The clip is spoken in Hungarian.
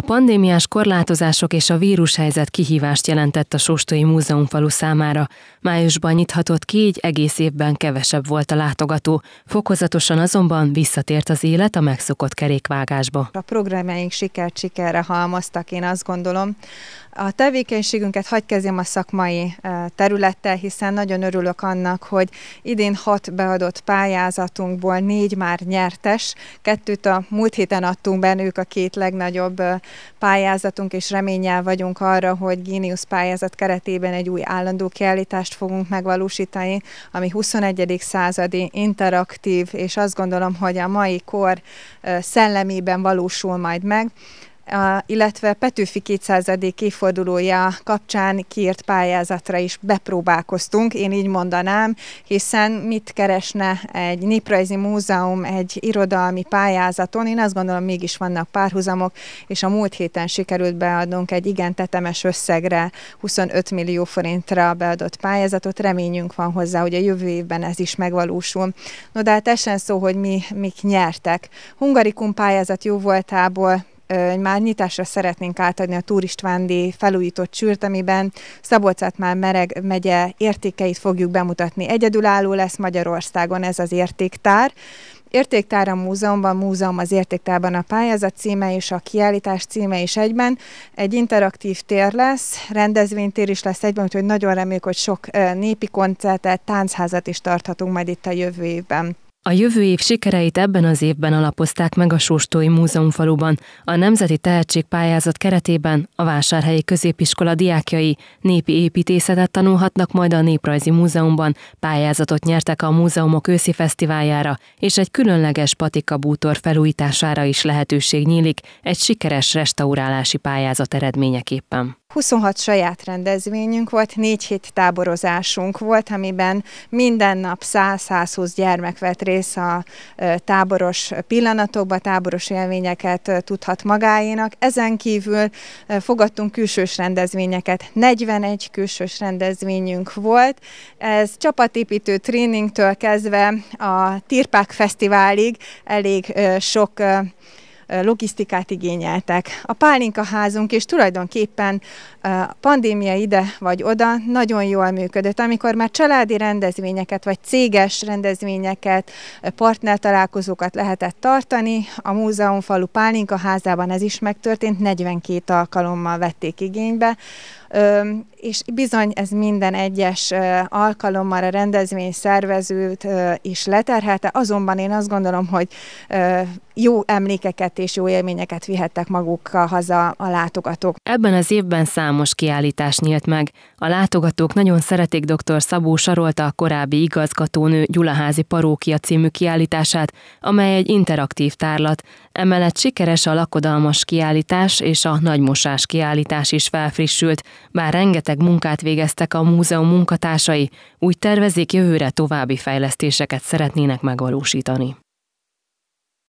A pandémiás korlátozások és a vírushelyzet kihívást jelentett a Sóstói Múzeumfalu számára. Májusban nyithatott ki, így egész évben kevesebb volt a látogató. Fokozatosan azonban visszatért az élet a megszokott kerékvágásba. A programjaink sikert sikerre halmoztak, én azt gondolom. A tevékenységünket hagyd kezdjem a szakmai e, területtel, hiszen nagyon örülök annak, hogy idén hat beadott pályázatunkból négy már nyertes, kettőt a múlt héten adtunk be, ők a két legnagyobb e, pályázatunk, és reményel vagyunk arra, hogy Génius pályázat keretében egy új állandó kiállítást fogunk megvalósítani, ami 21. századi, interaktív, és azt gondolom, hogy a mai kor szellemében valósul majd meg illetve Petőfi 200. évfordulója kapcsán kiírt pályázatra is bepróbálkoztunk, én így mondanám, hiszen mit keresne egy néprajzi múzeum egy irodalmi pályázaton, én azt gondolom mégis vannak párhuzamok, és a múlt héten sikerült beadnunk egy igen tetemes összegre, 25 millió forintra beadott pályázatot, reményünk van hozzá, hogy a jövő évben ez is megvalósul. No de hát essen szó, hogy mi, mik nyertek. Hungarikum pályázat jó voltából már nyitásra szeretnénk átadni a turistvándi felújított csürt, amiben szabolcs már Mereg megye értékeit fogjuk bemutatni. Egyedülálló lesz Magyarországon ez az értéktár. Értéktár a múzeumban, múzeum az értéktárban a pályázat címe és a kiállítás címe is egyben. Egy interaktív tér lesz, rendezvénytér is lesz egyben, úgyhogy nagyon reméljük, hogy sok népi koncertet, táncházat is tarthatunk majd itt a jövő évben. A jövő év sikereit ebben az évben alapozták meg a Sóstói Múzeumfaluban, a Nemzeti Tehetség pályázat keretében a Vásárhelyi Középiskola diákjai népi építészetet tanulhatnak majd a Néprajzi Múzeumban, pályázatot nyertek a múzeumok őszi fesztiváljára, és egy különleges patika bútor felújítására is lehetőség nyílik egy sikeres restaurálási pályázat eredményeképpen. 26 saját rendezvényünk volt, 4 hét táborozásunk volt, amiben minden nap 100-120 gyermek vett részt a táboros pillanatokba, táboros élményeket tudhat magáénak. Ezen kívül fogadtunk külsős rendezvényeket, 41 külsős rendezvényünk volt. Ez csapatépítő tréningtől kezdve a Tirpák Fesztiválig elég sok Eh, logisztikát igényeltek. A pálinka házunk is tulajdonképpen eh, pandémia ide vagy oda nagyon jól működött. Amikor már családi rendezvényeket, vagy céges rendezvényeket, eh, partnertalálkozókat lehetett tartani, a Múzeumfalu házában ez is megtörtént, 42 alkalommal vették igénybe és bizony ez minden egyes alkalommal a rendezvény szervezőt is leterhelte, azonban én azt gondolom, hogy jó emlékeket és jó élményeket vihettek magukkal haza a látogatók. Ebben az évben számos kiállítás nyílt meg. A látogatók nagyon szeretik dr. Szabó Sarolta a korábbi igazgatónő Gyulaházi Parókia című kiállítását, amely egy interaktív tárlat. Emellett sikeres a lakodalmas kiállítás és a nagymosás kiállítás is felfrissült, bár rengeteg munkát végeztek a múzeum munkatársai, úgy tervezik jövőre további fejlesztéseket szeretnének megvalósítani.